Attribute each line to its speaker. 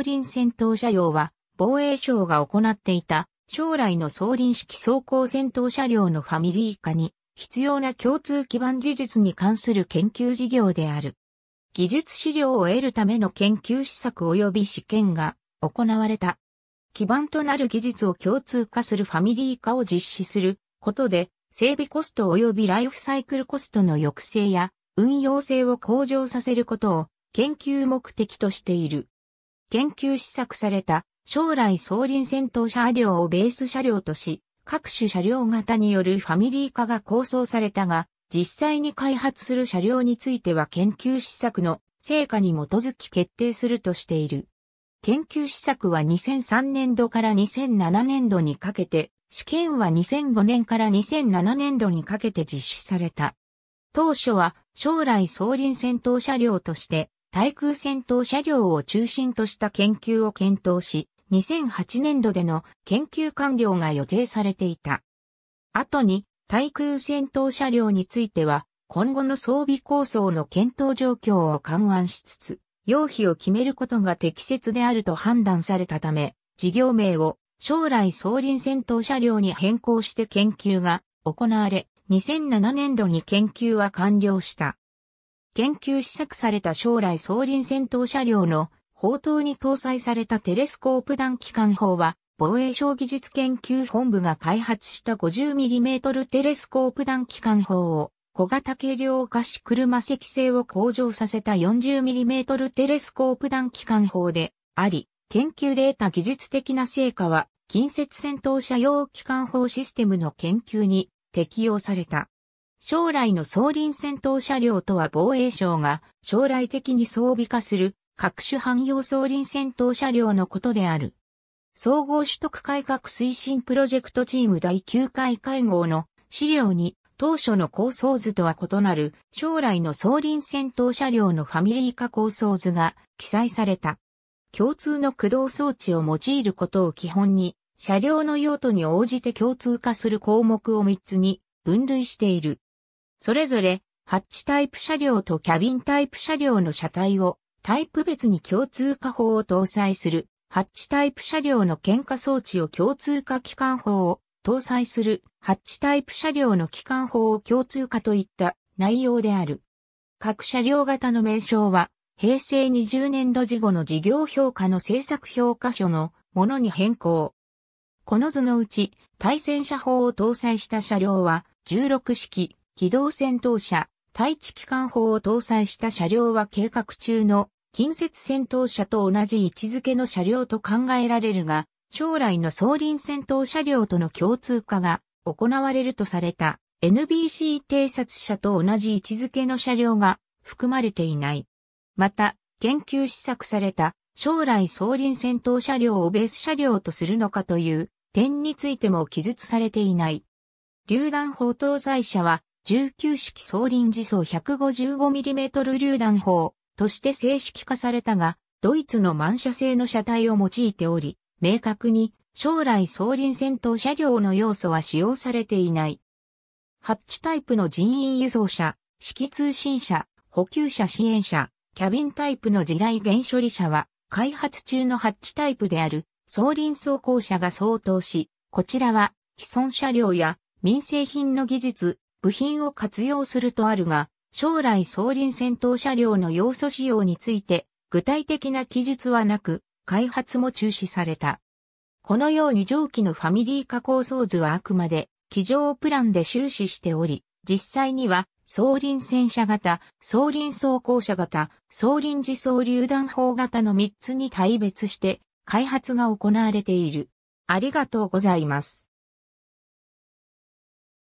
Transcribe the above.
Speaker 1: 輪戦闘車両は、防衛省が行っていた、将来の総輪式走行戦闘車両のファミリー化に、必要な共通基盤技術に関する研究事業である。技術資料を得るための研究施策及び試験が行われた。基盤となる技術を共通化するファミリー化を実施することで、整備コスト及びライフサイクルコストの抑制や運用性を向上させることを研究目的としている。研究試作された将来総輪戦闘車両をベース車両とし、各種車両型によるファミリー化が構想されたが、実際に開発する車両については研究施策の成果に基づき決定するとしている。研究施策は2003年度から2007年度にかけて、試験は2005年から2007年度にかけて実施された。当初は将来総輪戦闘車両として対空戦闘車両を中心とした研究を検討し、2008年度での研究完了が予定されていた。後に、対空戦闘車両については、今後の装備構想の検討状況を勘案しつつ、用費を決めることが適切であると判断されたため、事業名を将来総輪戦闘車両に変更して研究が行われ、2007年度に研究は完了した。研究試作された将来総輪戦闘車両の砲塔に搭載されたテレスコープ弾機関砲は、防衛省技術研究本部が開発した 50mm テレスコープ弾機関砲を小型軽量化し車積性を向上させた 40mm テレスコープ弾機関砲であり、研究で得た技術的な成果は、近接戦闘車用機関砲システムの研究に適用された。将来の総輪戦闘車両とは防衛省が将来的に装備化する各種汎用総輪戦闘車両のことである。総合取得改革推進プロジェクトチーム第9回会合の資料に当初の構想図とは異なる将来の総輪戦闘車両のファミリー化構想図が記載された。共通の駆動装置を用いることを基本に車両の用途に応じて共通化する項目を3つに分類している。それぞれ、ハッチタイプ車両とキャビンタイプ車両の車体をタイプ別に共通化法を搭載する、ハッチタイプ車両の喧嘩装置を共通化機関法を搭載する、ハッチタイプ車両の機関法を共通化といった内容である。各車両型の名称は、平成20年度時後の事業評価の政策評価書のものに変更。この図のうち、対戦車法を搭載した車両は、16式、機動戦闘車、対地機関砲を搭載した車両は計画中の近接戦闘車と同じ位置づけの車両と考えられるが、将来の総輪戦闘車両との共通化が行われるとされた NBC 偵察車と同じ位置づけの車両が含まれていない。また、研究試作された将来総輪戦闘車両をベース車両とするのかという点についても記述されていない。榴弾砲搭載車は19式総輪自走 155mm 榴弾砲として正式化されたが、ドイツの満車製の車体を用いており、明確に将来総輪戦闘車両の要素は使用されていない。ハッチタイプの人員輸送車、式通信車、補給車支援車、キャビンタイプの地雷原処理車は、開発中のハッチタイプである、総輪装甲車が相当し、こちらは、既存車両や民生品の技術、部品を活用するとあるが、将来総輪戦闘車両の要素仕様について、具体的な記述はなく、開発も中止された。このように上記のファミリー加工装図はあくまで、機上プランで終始しており、実際には、総輪戦車型、総輪装甲車型、総輪自走榴弾砲型の3つに対別して開発が行われている。ありがとうございます。